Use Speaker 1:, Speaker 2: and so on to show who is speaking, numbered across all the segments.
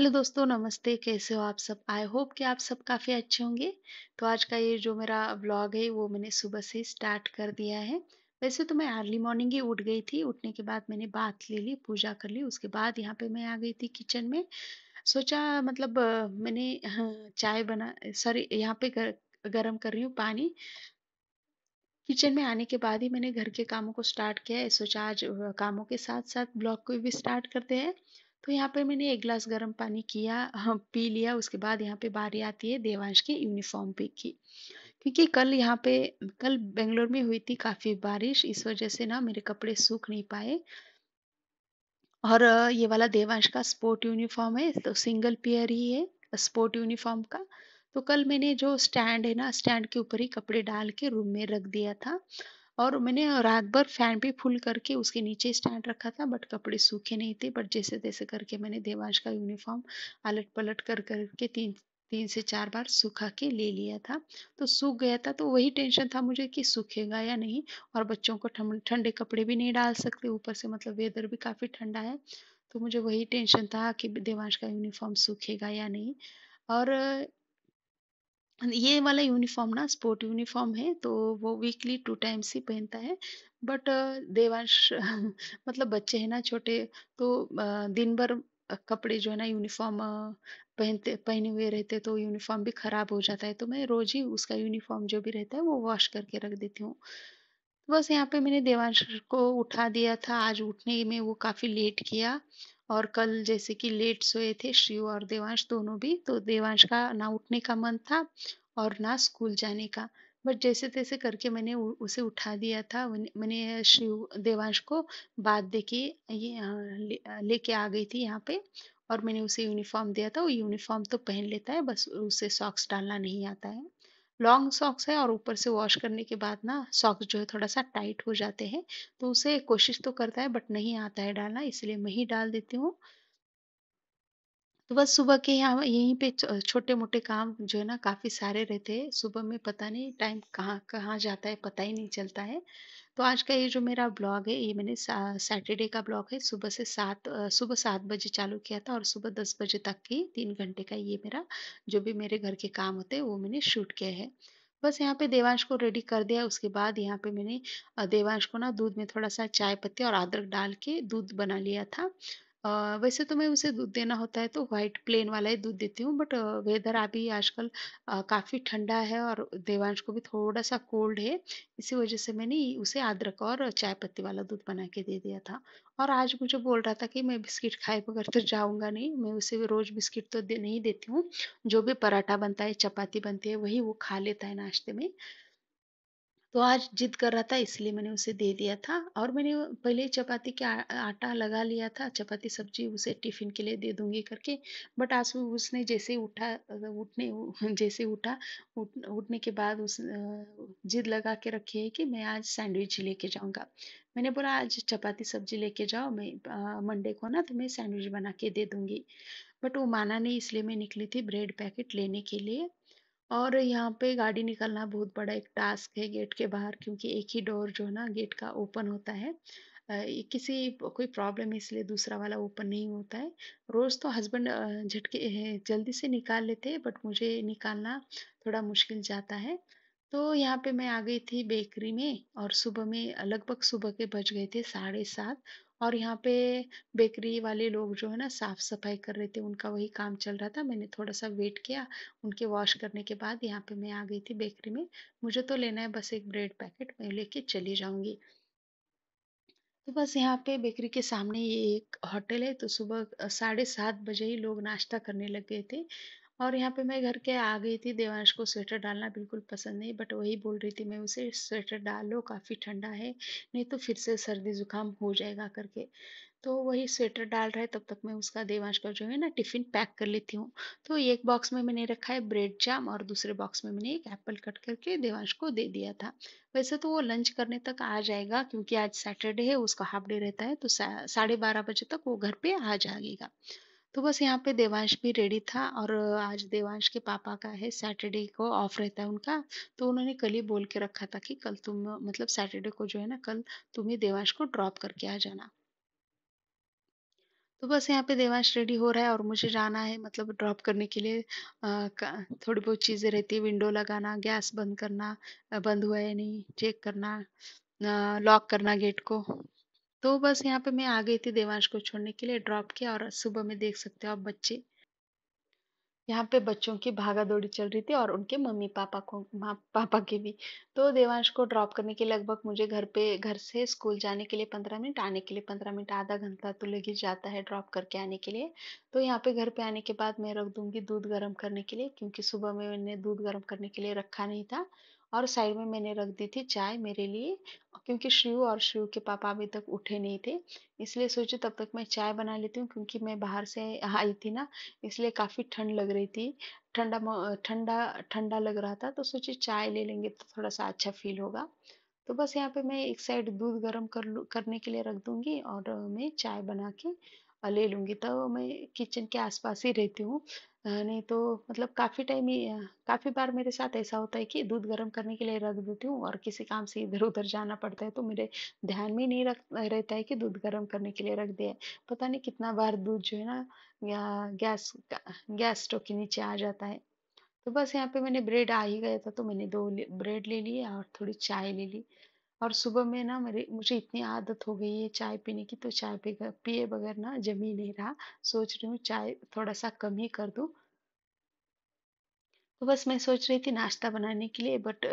Speaker 1: Hello दोस्तों नमस्ते कैसे हो आप सब आई होप कि आप सब काफ़ी अच्छे होंगे तो आज का ये जो मेरा व्लॉग है वो मैंने सुबह से स्टार्ट कर दिया है वैसे तो मैं अर्ली मॉर्निंग ही उठ गई थी उठने के बाद मैंने बात ले ली पूजा कर ली उसके बाद यहाँ पे मैं आ गई थी किचन में सोचा मतलब मैंने चाय बना सॉरी यहाँ पे गर, गर्म कर रही हूँ पानी किचन में आने के बाद ही मैंने घर के कामों को स्टार्ट किया है सोचा आज कामों के साथ साथ ब्लॉग को भी स्टार्ट करते हैं तो यहाँ पे मैंने एक गिलास गर्म पानी किया हाँ, पी लिया उसके बाद यहाँ पे बारी आती है देवांश की यूनिफॉर्म पे की क्योंकि कल यहाँ पे कल बेंगलोर में हुई थी काफ़ी बारिश इस वजह से ना मेरे कपड़े सूख नहीं पाए और ये वाला देवांश का स्पोर्ट यूनिफॉर्म है तो सिंगल पेयर ही है स्पोर्ट यूनिफॉर्म का तो कल मैंने जो स्टैंड है ना स्टैंड के ऊपर ही कपड़े डाल के रूम में रख दिया था और मैंने रात भर फैन पे फुल करके उसके नीचे स्टैंड रखा था बट कपड़े सूखे नहीं थे बट जैसे तैसे करके मैंने देवांश का यूनिफॉर्म अलट पलट कर करके तीन तीन से चार बार सूखा के ले लिया था तो सूख गया था तो वही टेंशन था मुझे कि सूखेगा या नहीं और बच्चों को ठंडे कपड़े भी नहीं डाल सकते ऊपर से मतलब वेदर भी काफ़ी ठंडा है तो मुझे वही टेंशन था कि देवांश का यूनिफॉर्म सूखेगा या नहीं और ये वाला यूनिफॉर्म ना स्पोर्ट यूनिफॉर्म है तो वो वीकली टू टाइम्स ही पहनता है बट देवांश मतलब बच्चे हैं ना छोटे तो दिन भर कपड़े जो है ना यूनिफॉर्म पहनते पहने हुए रहते तो यूनिफॉर्म भी खराब हो जाता है तो मैं रोज ही उसका यूनिफॉर्म जो भी रहता है वो वॉश करके रख देती हूँ बस यहाँ पे मैंने देवांश को उठा दिया था आज उठने में वो काफ़ी लेट किया और कल जैसे कि लेट सोए थे शिव और देवांश दोनों भी तो देवांश का ना उठने का मन था और ना स्कूल जाने का बट जैसे तैसे करके मैंने उसे उठा दिया था मैंने शिव देवांश को बात दे के ये लेके आ गई थी यहाँ पे और मैंने उसे यूनिफॉर्म दिया था वो यूनिफॉर्म तो पहन लेता है बस उसे सॉक्स डालना नहीं आता है लॉन्ग सॉक्स है और ऊपर से वॉश करने के बाद ना सॉक्स जो है थोड़ा सा टाइट हो जाते हैं तो उसे कोशिश तो करता है बट नहीं आता है डालना इसलिए मैं ही डाल देती हूँ तो बस सुबह के यहाँ यहीं पे छोटे मोटे काम जो है ना काफ़ी सारे रहते हैं सुबह में पता नहीं टाइम कहाँ कहाँ जाता है पता ही नहीं चलता है तो आज का ये जो मेरा ब्लॉग है ये मैंने सैटरडे का ब्लॉग है सुबह से सात सुबह सात बजे चालू किया था और सुबह दस बजे तक की तीन घंटे का ये मेरा जो भी मेरे घर के काम होते हैं वो मैंने शूट किया है बस यहाँ पे देवांश को रेडी कर दिया उसके बाद यहाँ पे मैंने देवांश को ना दूध में थोड़ा सा चाय पत्ती और अदरक डाल के दूध बना लिया था अ, वैसे तो मैं उसे दूध देना होता है तो व्हाइट प्लेन वाला ही दूध देती हूँ बट वेदर अभी आजकल काफी ठंडा है और देवांश को भी थोड़ा सा कोल्ड है इसी वजह से मैंने उसे अदरक और चाय पत्ती वाला दूध बना के दे दिया था और आज मुझे बोल रहा था कि मैं बिस्किट खाए बगैर तो जाऊँगा नहीं मैं उसे रोज बिस्किट तो दे नहीं देती हूँ जो भी पराठा बनता है चपाती बनती है वही वो खा लेता है नाश्ते में तो आज जिद कर रहा था इसलिए मैंने उसे दे दिया था और मैंने पहले चपाती के आटा लगा लिया था चपाती सब्जी उसे टिफिन के लिए दे दूंगी करके बट आज उसने जैसे उठा उठने जैसे उठा उठ, उठने के बाद उस जिद लगा के रखी है कि मैं आज सैंडविच लेके जाऊंगा मैंने बोला आज चपाती सब्जी लेके जाओ मैं मंडे को ना तुम्हें सैंडविच बना के दे दूंगी बट वो माना नहीं इसलिए मैं निकली थी ब्रेड पैकेट लेने के लिए और यहाँ पे गाड़ी निकालना बहुत बड़ा एक टास्क है गेट के बाहर क्योंकि एक ही डोर जो है ना गेट का ओपन होता है किसी कोई प्रॉब्लम है इसलिए दूसरा वाला ओपन नहीं होता है रोज़ तो हस्बैंड झटके जल्दी से निकाल लेते हैं बट मुझे निकालना थोड़ा मुश्किल जाता है तो यहाँ पे मैं आ गई थी बेकरी में और सुबह में लगभग सुबह के बज गए थे साढ़े सात और यहाँ पे बेकरी वाले लोग जो है ना साफ सफाई कर रहे थे उनका वही काम चल रहा था मैंने थोड़ा सा वेट किया उनके वॉश करने के बाद यहाँ पे मैं आ गई थी बेकरी में मुझे तो लेना है बस एक ब्रेड पैकेट मैं लेके चली जाऊंगी तो बस यहाँ पे बेकरी के सामने ये एक होटल है तो सुबह साढ़े सात बजे ही लोग नाश्ता करने लग गए थे और यहाँ पे मैं घर के आ गई थी देवांश को स्वेटर डालना बिल्कुल पसंद नहीं बट वही बोल रही थी मैं उसे स्वेटर डालो काफ़ी ठंडा है नहीं तो फिर से सर्दी ज़ुकाम हो जाएगा करके तो वही स्वेटर डाल रहा है तब तक मैं उसका देवांश का जो है ना टिफ़िन पैक कर लेती हूँ तो एक बॉक्स में मैंने रखा है ब्रेड जाम और दूसरे बॉक्स में मैंने एक एप्पल कट करके देवांश को दे दिया था वैसे तो वो लंच करने तक आ जाएगा क्योंकि आज सैटरडे है उसका हाफ डे रहता है तो साढ़े बारह बजे तक वो घर पे आ जाएगा तो बस यहाँ पे देवांश भी रेडी था और आज देवांश के पापा का है सैटरडे को ऑफ रहता है उनका तो उन्होंने कल ही बोल के रखा था कि कल तुम मतलब सैटरडे को जो है ना कल तुम ही देवांश को ड्रॉप करके आ जाना तो बस यहाँ पे देवांश रेडी हो रहा है और मुझे जाना है मतलब ड्रॉप करने के लिए आ, थोड़ी बहुत चीज़ें रहती है विंडो लगाना गैस बंद करना बंद हुआ है नहीं चेक करना लॉक करना गेट को तो बस यहाँ पे मैं आ गई थी देवांश को छोड़ने के लिए ड्रॉप किया और सुबह में देख सकते हो आप बच्चे यहाँ पे बच्चों की भागा दौड़ी चल रही थी और उनके मम्मी पापा को माँ पापा के भी तो देवांश को ड्रॉप करने के लगभग मुझे घर पे घर से स्कूल जाने के लिए पंद्रह मिनट आने के लिए पंद्रह मिनट आधा घंटा तो लग ही जाता है ड्रॉप करके आने के लिए तो यहाँ पे घर पे आने के बाद मैं रख दूंगी दूध गर्म करने के लिए क्योंकि सुबह में मैंने दूध गर्म करने के लिए रखा नहीं था और साइड में मैंने रख दी थी चाय मेरे लिए क्योंकि शिव और शिव के पापा अभी तक उठे नहीं थे इसलिए सोचे तब तक मैं चाय बना लेती हूँ क्योंकि मैं बाहर से आई थी ना इसलिए काफ़ी ठंड लग रही थी ठंडा ठंडा ठंडा लग रहा था तो सोचे चाय ले लेंगे तो थोड़ा सा अच्छा फील होगा तो बस यहाँ पे मैं एक साइड दूध गर्म कर करने के लिए रख दूंगी और मैं चाय बना के ले लूँगी तो मैं किचन के आसपास ही रहती हूँ नहीं तो मतलब काफ़ी टाइम ही काफ़ी बार मेरे साथ ऐसा होता है कि दूध गर्म करने के लिए रख देती हूँ और किसी काम से इधर उधर जाना पड़ता है तो मेरे ध्यान में नहीं रख रहता है कि दूध गर्म करने के लिए रख दिया है पता नहीं कितना बार दूध जो है ना गैस गैस स्टोव के नीचे आ जाता है तो बस यहाँ पे मैंने ब्रेड आ ही गया था तो मैंने दो ब्रेड ले लिए और थोड़ी चाय ले ली और सुबह में ना मेरे मुझे इतनी आदत हो गई है चाय पीने की तो चाय पिए बगैर ना जम ही नहीं रहा सोच रही हूँ चाय थोड़ा सा कम ही कर दूँ तो बस मैं सोच रही थी नाश्ता बनाने के लिए बट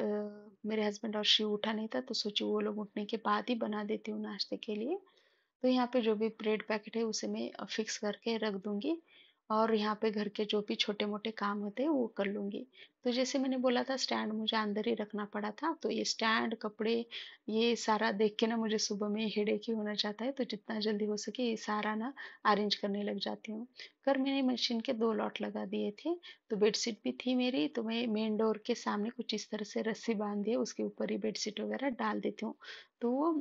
Speaker 1: मेरे हस्बैंड और शिव उठा नहीं था तो सोची वो लोग उठने के बाद ही बना देती हूँ नाश्ते के लिए तो यहाँ पे जो भी ब्रेड पैकेट है उसे मैं फिक्स करके रख दूंगी और यहाँ पे घर के जो भी छोटे मोटे काम होते हैं वो कर लूंगी तो जैसे मैंने बोला था स्टैंड मुझे अंदर ही रखना पड़ा था तो ये स्टैंड कपड़े ये सारा देख के ना मुझे सुबह में हेडेक ही होना चाहता है तो जितना जल्दी हो सके ये सारा ना अरेंज करने लग जाती हूँ कर मैंने मशीन के दो लॉट लगा दिए थे तो बेडशीट भी थी मेरी तो मैं मेन डोर के सामने कुछ इस तरह से रस्सी बांध दिए उसके ऊपर ही बेडशीट वगैरह डाल देती हूँ तो वो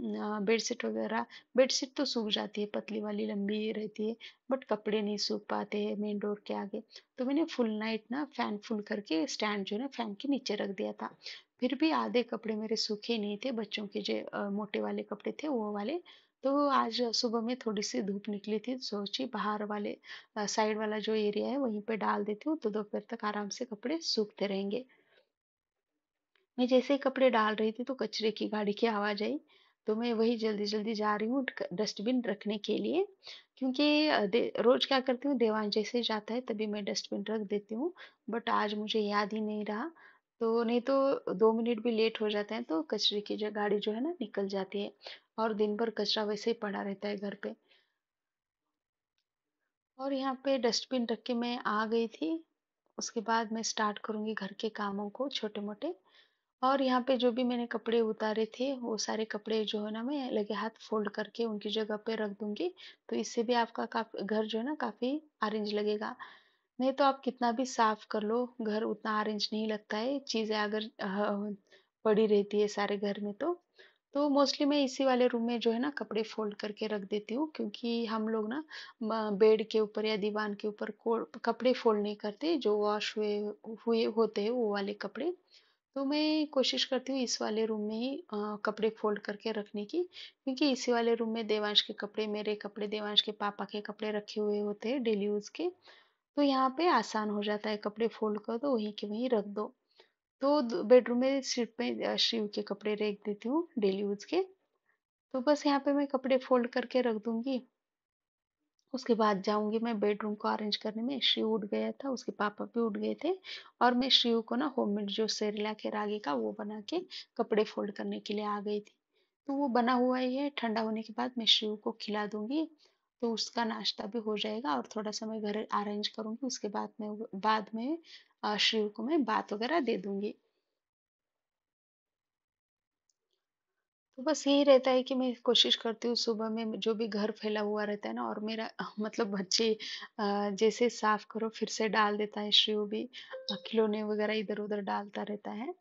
Speaker 1: बेडशीट वगैरह बेडशीट तो सूख जाती है पतली वाली लंबी रहती है बट कपड़े नहीं सूख पाते हैं मेन डोर के आगे तो मैंने फुल नाइट ना फैन फुल करके स्टैंड जो है ना फैन के नीचे रख दिया था फिर भी आधे कपड़े मेरे सूखे नहीं थे बच्चों के जो मोटे वाले कपड़े थे वो वाले तो आज सुबह में थोड़ी सी धूप निकली थी तो सोची बाहर वाले साइड वाला जो एरिया है वहीं पे डाल देती हूँ तो दोपहर तक आराम से कपड़े सूखते रहेंगे मैं जैसे ही कपड़े डाल रही थी तो कचरे की गाड़ी की आवाज आई तो मैं वही जल्दी जल्दी जा रही हूँ डस्टबिन रखने के लिए क्योंकि रोज क्या करती हूँ देवान जैसे ही जाता है तभी मैं डस्टबिन रख देती हूँ बट आज मुझे याद ही नहीं रहा तो नहीं तो दो मिनट भी लेट हो जाते हैं तो कचरे की जो गाड़ी जो है ना निकल जाती है और दिन भर कचरा वैसे ही पड़ा रहता है घर पे। और यहाँ पे डस्टबिन रख के मैं आ गई थी। उसके बाद मैं स्टार्ट करूँगी घर के कामों को छोटे-मोटे। और यहाँ पे जो भी मैंने कपड़े उतारे थे वो सारे कपड़े जो है ना मैं लगे हाथ फ़ोल्ड करके उनकी जगह पे रख दूंगी तो इससे भी आपका घर जो है ना काफ़ी अरेंज लगेगा। नहीं तो आप कितना भी साफ कर लो घर उतना अरेंज नहीं लगता है चीज़ें अगर पड़ी रहती है सारे घर में तो तो मोस्टली मैं इसी वाले रूम में जो है ना कपड़े फोल्ड करके रख देती हूँ क्योंकि हम लोग ना बेड के ऊपर या दीवान के ऊपर कपड़े फोल्ड नहीं करते जो वॉश हुए हुए होते हैं वो वाले कपड़े तो मैं कोशिश करती हूँ इस वाले रूम में ही कपड़े फोल्ड करके रखने की क्योंकि इसी वाले रूम में देवांश के कपड़े मेरे कपड़े देवांश के पापा के कपड़े रखे हुए होते हैं डेली यूज़ के तो यहाँ पे आसान हो जाता है कपड़े फोल्ड कर दो वहीं के वहीं रख दो तो बेडरूम में सीट पे शिव के कपड़े रख देती हूँ डेली यूज के तो बस यहाँ पे मैं कपड़े फोल्ड करके रख दूंगी उसके बाद जाऊंगी मैं बेडरूम को अरेंज करने में शिव उठ गया था उसके पापा भी उठ गए थे और मैं शिव को ना मेड जो सेरेला के रागे का वो बना के कपड़े फोल्ड करने के लिए आ गई थी तो वो बना हुआ ही है ठंडा होने के बाद मैं शिव को खिला दूंगी तो उसका नाश्ता भी हो जाएगा और थोड़ा सा मैं घर अरेंज करूंगी उसके बाद में बाद में शिव को मैं बात वगैरह दे दूंगी तो बस यही रहता है कि मैं कोशिश करती हूँ सुबह में जो भी घर फैला हुआ रहता है ना और मेरा मतलब बच्चे जैसे साफ करो फिर से डाल देता है शिव भी खिलौने वगैरह इधर उधर डालता रहता है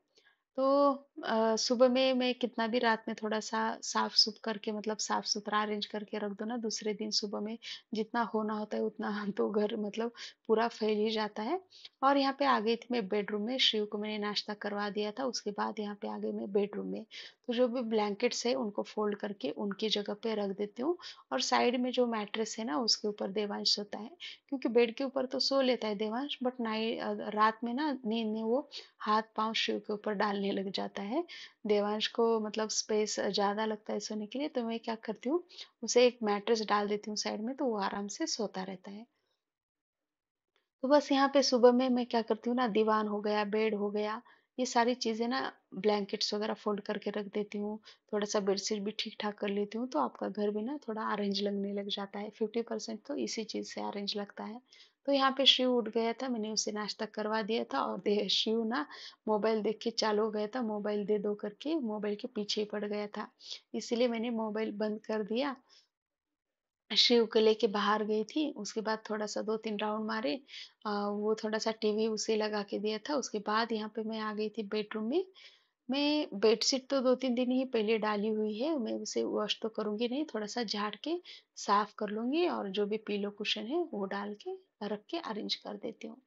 Speaker 1: तो सुबह में मैं कितना भी रात में थोड़ा-सा साफ सुफ करके मतलब साफ-सुथरा अरेंज करके रख दो ना, दूसरे दिन सुबह में जितना होना होता है उतना तो घर मतलब पूरा फैल ही जाता है। और यहाँ पे आ गई थी मैं बेडरूम में, शिव को मैंने नाश्ता करवा दिया था, उसके बाद यहाँ पे आ गई मैं बेडरूम में। तो जो भी ब्लैंकेट्स है उनको फोल्ड करके उनकी जगह पे रख देती हूँ और साइड में जो मैट्रेस है ना उसके ऊपर देवांश सोता है क्योंकि बेड के ऊपर तो सो लेता है देवांश बट नाई रात में ना नींद में वो हाथ पांव शिव के ऊपर डालने लग जाता है देवांश को मतलब स्पेस ज़्यादा लगता है सोने के लिए तो मैं क्या करती हूँ उसे एक मैट्रेस डाल देती हूँ साइड में तो वो आराम से सोता रहता है तो बस यहाँ पे सुबह में मैं क्या करती हूँ ना दीवान हो गया बेड हो गया ये सारी चीज़ें ना ब्लैंकेट्स वगैरह फोल्ड करके रख देती हूँ थोड़ा सा बेडशीट भी ठीक ठाक कर लेती हूँ तो आपका घर भी ना थोड़ा अरेंज लगने लग जाता है फिफ्टी परसेंट तो इसी चीज़ से अरेंज लगता है तो यहाँ पे शिव उठ गया था मैंने उसे नाश्ता करवा दिया था और दे शिव ना मोबाइल देख के चालू हो गया था मोबाइल दे दो करके मोबाइल के पीछे ही पड़ गया था इसीलिए मैंने मोबाइल बंद कर दिया शिव को लेके बाहर गई थी उसके बाद थोड़ा सा दो तीन राउंड मारे आ, वो थोड़ा सा टीवी उसे लगा के दिया था उसके बाद यहाँ पे मैं आ गई थी बेडरूम में मैं बेडशीट तो दो तीन दिन ही पहले डाली हुई है मैं उसे वॉश तो करूंगी नहीं थोड़ा सा झाड़ के साफ कर लूंगी और जो भी पीलो कुशन है वो डाल के रख के अरेंज कर देती हूँ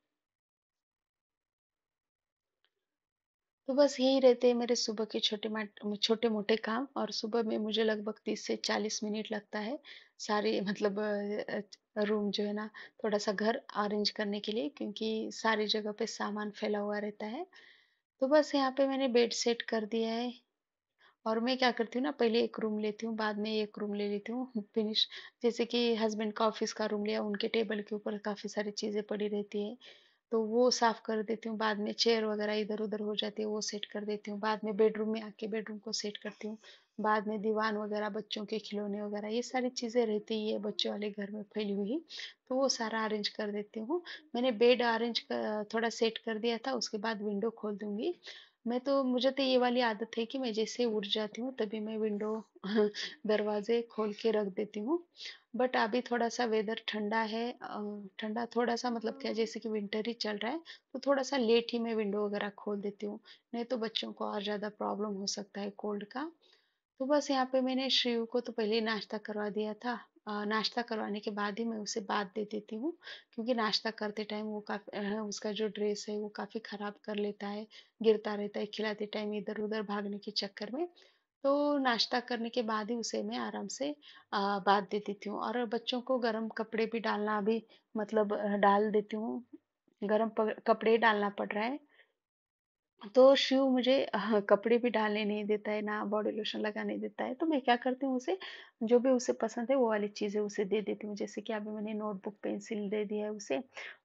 Speaker 1: तो बस यही रहते हैं मेरे सुबह के छोटे माट- छोटे मोटे काम और सुबह में मुझे लगभग तीस से चालीस मिनट लगता है सारे मतलब रूम जो है ना थोड़ा सा घर अरेंज करने के लिए क्योंकि सारी जगह पे सामान फैला हुआ रहता है तो बस यहाँ पे मैंने बेड सेट कर दिया है और मैं क्या करती हूँ ना पहले एक रूम लेती हूँ बाद में एक रूम ले लेती हूँ फिनिश जैसे कि हस्बैंड का ऑफिस का रूम लिया उनके टेबल के ऊपर काफ़ी सारी चीज़ें पड़ी रहती है तो वो साफ कर देती हूँ बाद में चेयर वगैरह इधर उधर हो जाती है वो सेट कर देती हूँ बाद में बेडरूम में आके बेडरूम को सेट करती हूँ बाद में दीवान वगैरह बच्चों के खिलौने वगैरह ये सारी चीज़ें रहती है बच्चों वाले घर में फैली हुई तो वो सारा अरेंज कर देती हूँ मैंने बेड अरेंज थोड़ा सेट कर दिया था उसके बाद विंडो खोल दूँगी मैं तो मुझे तो ये वाली आदत है कि मैं जैसे उठ जाती हूँ तभी मैं विंडो दरवाजे खोल के रख देती हूँ बट अभी थोड़ा सा वेदर ठंडा है ठंडा थोड़ा सा मतलब क्या जैसे कि विंटर ही चल रहा है तो थोड़ा सा लेट ही मैं विंडो वगैरह खोल देती हूँ नहीं तो बच्चों को और ज़्यादा प्रॉब्लम हो सकता है कोल्ड का तो बस यहाँ पे मैंने श्रीयू को तो पहले नाश्ता करवा दिया था नाश्ता करवाने के बाद ही मैं उसे बात दे देती हूँ क्योंकि नाश्ता करते टाइम वो काफ़ी उसका जो ड्रेस है वो काफ़ी ख़राब कर लेता है गिरता रहता है खिलाते टाइम इधर उधर भागने के चक्कर में तो नाश्ता करने के बाद ही उसे मैं आराम से बात दे देती हूँ और बच्चों को गर्म कपड़े भी डालना भी मतलब डाल देती हूँ गर्म कपड़े डालना पड़ रहा है तो शिव मुझे हाँ, कपड़े भी डालने नहीं देता है ना बॉडी लोशन लगाने देता है तो मैं क्या करती हूँ उसे जो भी उसे पसंद है वो वाली चीज़ें उसे दे देती हूँ जैसे कि अभी मैंने नोटबुक पेंसिल दे दिया है उसे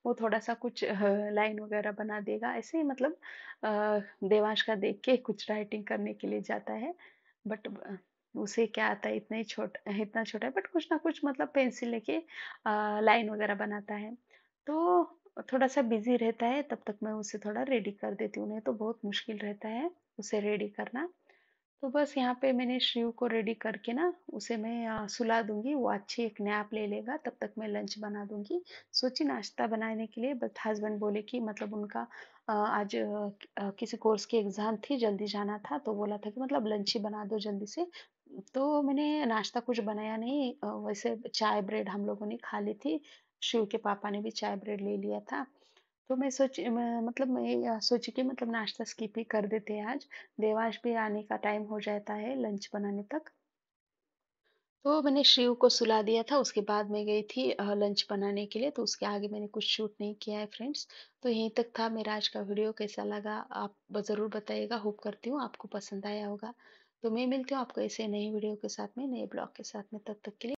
Speaker 1: वो थोड़ा सा कुछ लाइन वगैरह बना देगा ऐसे ही मतलब देवांश का देख के कुछ राइटिंग करने के लिए जाता है बट उसे क्या आता है इतना ही छोटा इतना छोटा है बट कुछ ना कुछ मतलब पेंसिल लेके लाइन वगैरह बनाता है तो थोड़ा सा बिजी रहता है तब तक मैं उसे थोड़ा रेडी कर देती हूँ नहीं तो बहुत मुश्किल रहता है उसे रेडी करना तो बस यहाँ पे मैंने शिव को रेडी करके ना उसे मैं सुला दूंगी वो अच्छी एक नैप ले लेगा तब तक मैं लंच बना दूंगी सोची नाश्ता बनाने के लिए बट हस्बैंड बोले कि मतलब उनका आज किसी कोर्स की एग्ज़ाम थी जल्दी जाना था तो बोला था कि मतलब लंच ही बना दो जल्दी से तो मैंने नाश्ता कुछ बनाया नहीं वैसे चाय ब्रेड हम लोगों ने खा ली थी शिव के पापा ने भी चाय ब्रेड ले लिया था तो मैं सोच मतलब मैं सोची कि मतलब नाश्ता स्किप ही कर देते हैं आज देवाश भी आने का टाइम हो जाता है लंच बनाने तक तो मैंने शिव को सुला दिया था उसके बाद मैं गई थी लंच बनाने के लिए तो उसके आगे मैंने कुछ शूट नहीं किया है फ्रेंड्स तो यहीं तक था मेरा आज का वीडियो कैसा लगा आप ज़रूर बताइएगा होप करती हूँ आपको पसंद आया होगा तो मैं मिलती हूँ आपको ऐसे नए वीडियो के साथ में नए ब्लॉग के साथ में तब तक के लिए